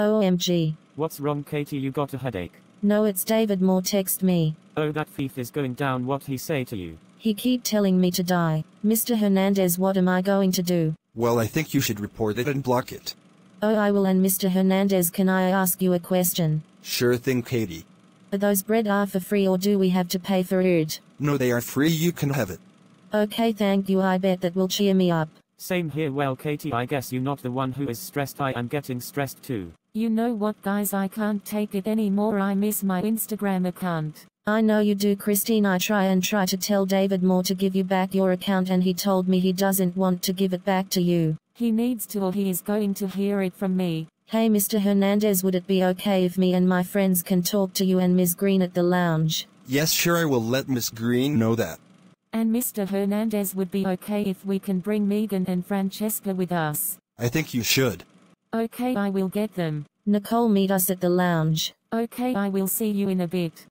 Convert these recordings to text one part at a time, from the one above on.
OMG. What's wrong, Katie? You got a headache? No, it's David Moore text me. Oh, that thief is going down. What he say to you? He keep telling me to die. Mr. Hernandez, what am I going to do? Well, I think you should report it and block it. Oh, I will. And Mr. Hernandez, can I ask you a question? Sure thing, Katie. But those bread are for free, or do we have to pay for it? No, they are free. You can have it. Okay, thank you. I bet that will cheer me up. Same here. Well, Katie, I guess you're not the one who is stressed. I am getting stressed too. You know what guys I can't take it anymore I miss my Instagram account. I know you do Christine I try and try to tell David Moore to give you back your account and he told me he doesn't want to give it back to you. He needs to or he is going to hear it from me. Hey Mr. Hernandez would it be okay if me and my friends can talk to you and Ms. Green at the lounge? Yes sure I will let Miss Green know that. And Mr. Hernandez would be okay if we can bring Megan and Francesca with us. I think you should. Okay, I will get them. Nicole, meet us at the lounge. Okay, I will see you in a bit.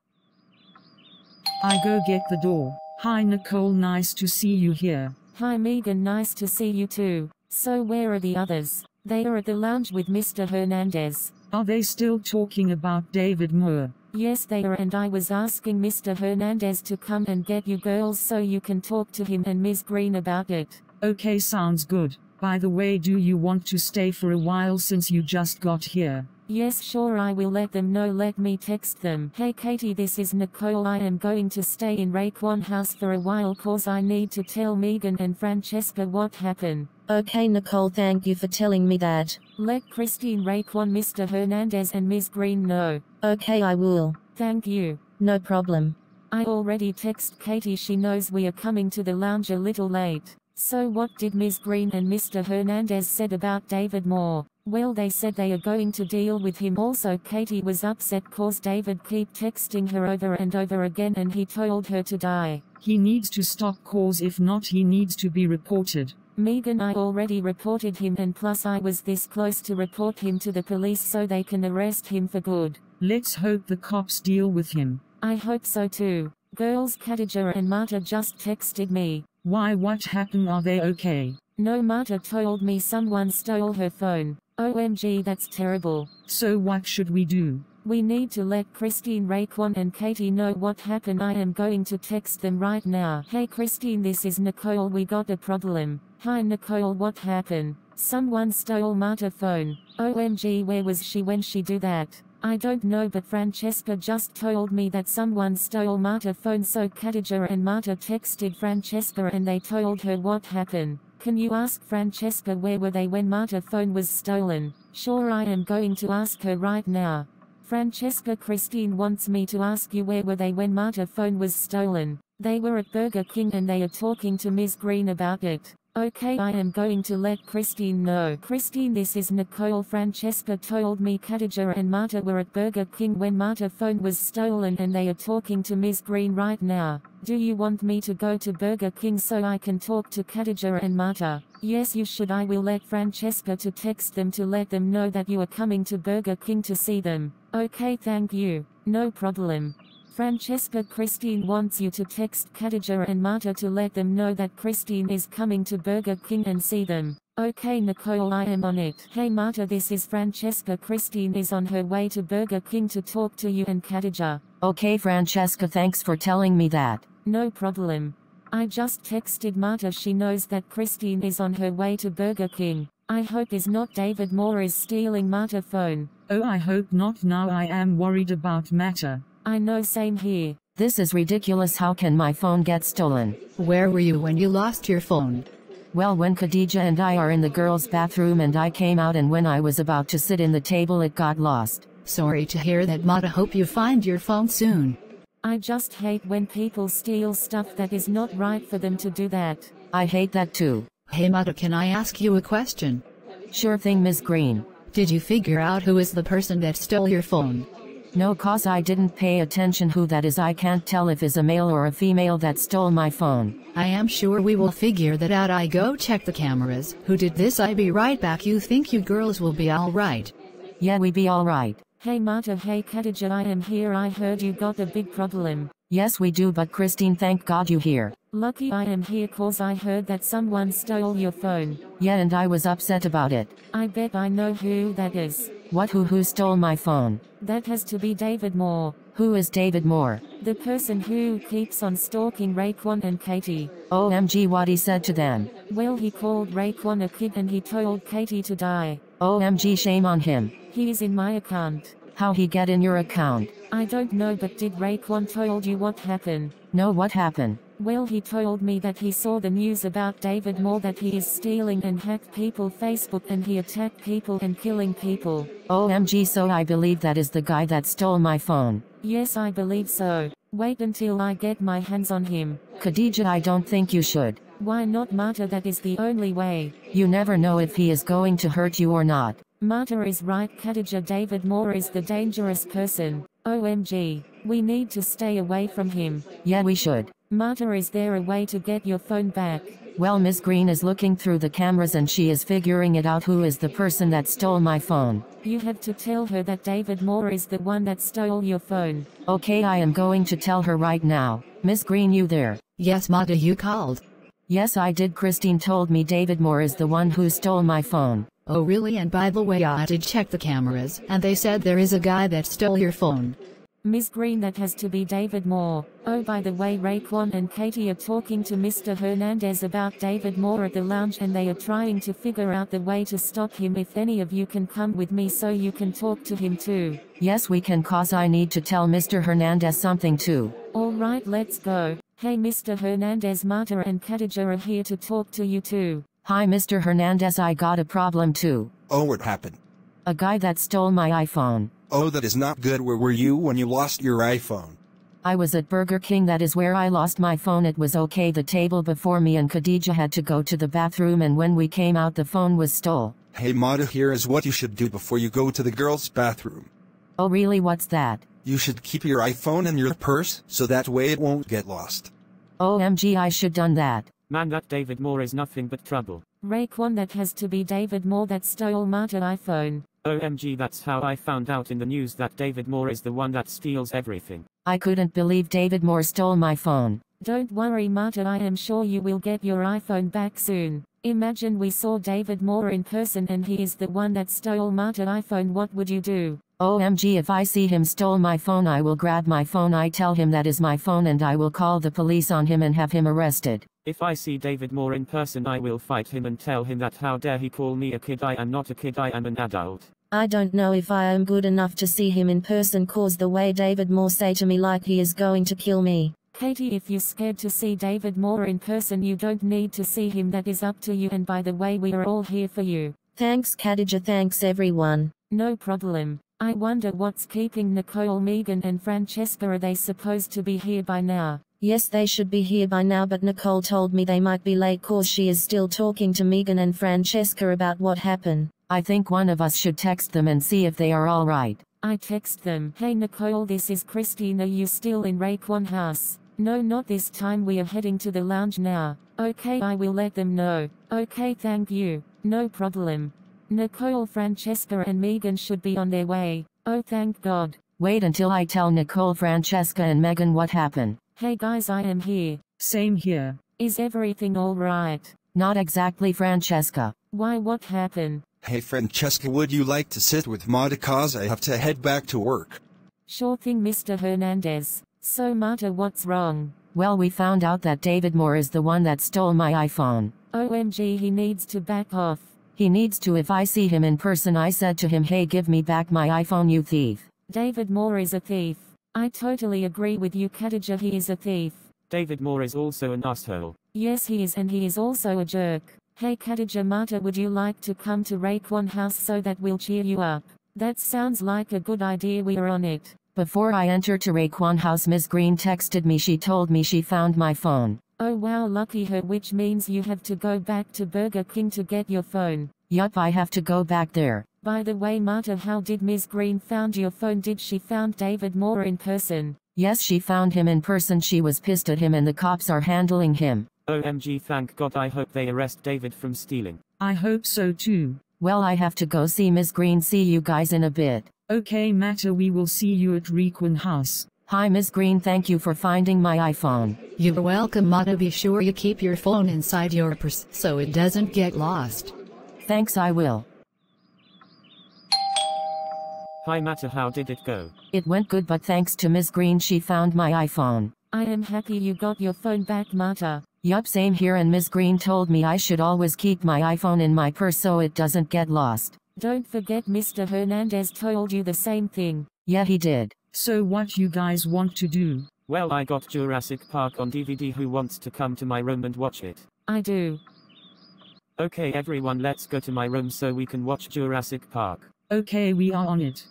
I go get the door. Hi, Nicole, nice to see you here. Hi, Megan, nice to see you too. So, where are the others? They are at the lounge with Mr. Hernandez. Are they still talking about David Moore? Yes, they are, and I was asking Mr. Hernandez to come and get you girls so you can talk to him and Ms. Green about it. Okay, sounds good. By the way, do you want to stay for a while since you just got here? Yes, sure, I will let them know. Let me text them. Hey, Katie, this is Nicole. I am going to stay in Raekwon House for a while cause I need to tell Megan and Francesca what happened. Okay, Nicole, thank you for telling me that. Let Christine Raekwon, Mr. Hernandez, and Ms. Green know. Okay, I will. Thank you. No problem. I already text Katie, she knows we are coming to the lounge a little late. So what did Ms. Green and Mr. Hernandez said about David Moore? Well they said they are going to deal with him also Katie was upset cause David keep texting her over and over again and he told her to die. He needs to stop cause if not he needs to be reported. Megan I already reported him and plus I was this close to report him to the police so they can arrest him for good. Let's hope the cops deal with him. I hope so too. Girls Khadija and Marta just texted me. Why what happened are they okay? No Marta told me someone stole her phone. OMG that's terrible. So what should we do? We need to let Christine Raekwon and Katie know what happened. I am going to text them right now. Hey Christine, this is Nicole. We got a problem. Hi Nicole, what happened? Someone stole Marta phone. OMG, where was she when she do that? I don't know but Francesca just told me that someone stole Marta phone so Katija and Marta texted Francesca and they told her what happened. Can you ask Francesca where were they when Marta phone was stolen? Sure I am going to ask her right now. Francesca Christine wants me to ask you where were they when Marta phone was stolen. They were at Burger King and they are talking to Ms. Green about it. Okay, I am going to let Christine know. Christine, this is Nicole. Francesca told me Katija and Marta were at Burger King when Marta's phone was stolen and they are talking to Ms. Green right now. Do you want me to go to Burger King so I can talk to Katija and Marta? Yes, you should. I will let Francesca to text them to let them know that you are coming to Burger King to see them. Okay, thank you. No problem. Francesca Christine wants you to text Katija and Marta to let them know that Christine is coming to Burger King and see them. Okay Nicole I am on it. Hey Marta this is Francesca Christine is on her way to Burger King to talk to you and Katija. Okay Francesca thanks for telling me that. No problem. I just texted Marta she knows that Christine is on her way to Burger King. I hope is not David Moore is stealing Marta phone. Oh I hope not now I am worried about Marta. I know same here. This is ridiculous how can my phone get stolen? Where were you when you lost your phone? Well when Khadija and I are in the girls bathroom and I came out and when I was about to sit in the table it got lost. Sorry to hear that Mata hope you find your phone soon. I just hate when people steal stuff that is not right for them to do that. I hate that too. Hey Mata can I ask you a question? Sure thing Ms. Green. Did you figure out who is the person that stole your phone? No cause I didn't pay attention who that is I can't tell if is a male or a female that stole my phone. I am sure we will figure that out I go check the cameras. Who did this I be right back you think you girls will be alright. Yeah we be alright. Hey Marta hey Khadija I am here I heard you got the big problem. Yes we do but Christine thank God you here. Lucky I am here cause I heard that someone stole your phone. Yeah and I was upset about it. I bet I know who that is. What who who stole my phone? That has to be David Moore. Who is David Moore? The person who keeps on stalking Raekwon and Katie. OMG what he said to them. Well he called Raekwon a kid and he told Katie to die. OMG shame on him. He is in my account. How he get in your account? I don't know but did Raekwon told you what happened? No what happened? Well he told me that he saw the news about David Moore that he is stealing and hack people Facebook and he attacked people and killing people. OMG so I believe that is the guy that stole my phone. Yes I believe so. Wait until I get my hands on him. Khadija I don't think you should. Why not Marta that is the only way. You never know if he is going to hurt you or not. Marta is right Khadija David Moore is the dangerous person. OMG, we need to stay away from him. Yeah, we should. Marta, is there a way to get your phone back? Well, Miss Green is looking through the cameras and she is figuring it out who is the person that stole my phone. You have to tell her that David Moore is the one that stole your phone. Okay, I am going to tell her right now. Miss Green, you there? Yes, Marta, you called. Yes, I did. Christine told me David Moore is the one who stole my phone. Oh really and by the way I did check the cameras and they said there is a guy that stole your phone. Ms. Green that has to be David Moore. Oh by the way Raekwon and Katie are talking to Mr. Hernandez about David Moore at the lounge and they are trying to figure out the way to stop him if any of you can come with me so you can talk to him too. Yes we can cause I need to tell Mr. Hernandez something too. Alright let's go. Hey Mr. Hernandez Marta and Katija are here to talk to you too. Hi Mr. Hernandez I got a problem too. Oh what happened? A guy that stole my iPhone. Oh that is not good where were you when you lost your iPhone? I was at Burger King that is where I lost my phone it was okay the table before me and Khadija had to go to the bathroom and when we came out the phone was stole. Hey Mata here is what you should do before you go to the girls bathroom. Oh really what's that? You should keep your iPhone in your purse so that way it won't get lost. OMG I should done that. Man that David Moore is nothing but trouble. one that has to be David Moore that stole Marta's iPhone. OMG that's how I found out in the news that David Moore is the one that steals everything. I couldn't believe David Moore stole my phone. Don't worry Marta I am sure you will get your iPhone back soon. Imagine we saw David Moore in person and he is the one that stole Marta iPhone what would you do? OMG if I see him stole my phone I will grab my phone I tell him that is my phone and I will call the police on him and have him arrested. If I see David Moore in person I will fight him and tell him that how dare he call me a kid I am not a kid I am an adult. I don't know if I am good enough to see him in person cause the way David Moore say to me like he is going to kill me. Katie if you're scared to see David Moore in person you don't need to see him that is up to you and by the way we are all here for you. Thanks Kadija thanks everyone. No problem. I wonder what's keeping Nicole Megan and Francesca are they supposed to be here by now? Yes they should be here by now but Nicole told me they might be late cause she is still talking to Megan and Francesca about what happened. I think one of us should text them and see if they are alright. I text them, hey Nicole this is Christine are you still in Raekwon house? No not this time we are heading to the lounge now. Okay I will let them know. Okay thank you. No problem. Nicole Francesca and Megan should be on their way. Oh thank God. Wait until I tell Nicole Francesca and Megan what happened. Hey guys I am here. Same here. Is everything alright? Not exactly Francesca. Why what happened? Hey Francesca would you like to sit with Marta cause I have to head back to work. Sure thing Mr. Hernandez. So Marta what's wrong? Well we found out that David Moore is the one that stole my iPhone. OMG he needs to back off. He needs to if I see him in person I said to him hey give me back my iPhone you thief. David Moore is a thief. I totally agree with you Khadija he is a thief. David Moore is also an asshole. Yes he is and he is also a jerk. Hey Khadija Mata would you like to come to Raekwon house so that we'll cheer you up? That sounds like a good idea we are on it. Before I enter to Raekwon house Ms. Green texted me she told me she found my phone. Oh wow lucky her which means you have to go back to Burger King to get your phone. Yup I have to go back there. By the way Marta how did Ms. Green found your phone did she found David Moore in person? Yes she found him in person she was pissed at him and the cops are handling him. OMG thank god I hope they arrest David from stealing. I hope so too. Well I have to go see Ms. Green see you guys in a bit. Okay Mata, we will see you at Requin House. Hi Ms. Green thank you for finding my iPhone. You're welcome Mata be sure you keep your phone inside your purse so it doesn't get lost. Thanks I will. Hi Matter, how did it go? It went good, but thanks to Ms. Green, she found my iPhone. I am happy you got your phone back, Mata. Yup, same here, and Ms. Green told me I should always keep my iPhone in my purse so it doesn't get lost. Don't forget, Mr. Hernandez told you the same thing. Yeah, he did. So, what you guys want to do? Well, I got Jurassic Park on DVD. Who wants to come to my room and watch it? I do. Okay, everyone, let's go to my room so we can watch Jurassic Park. Okay, we are on it.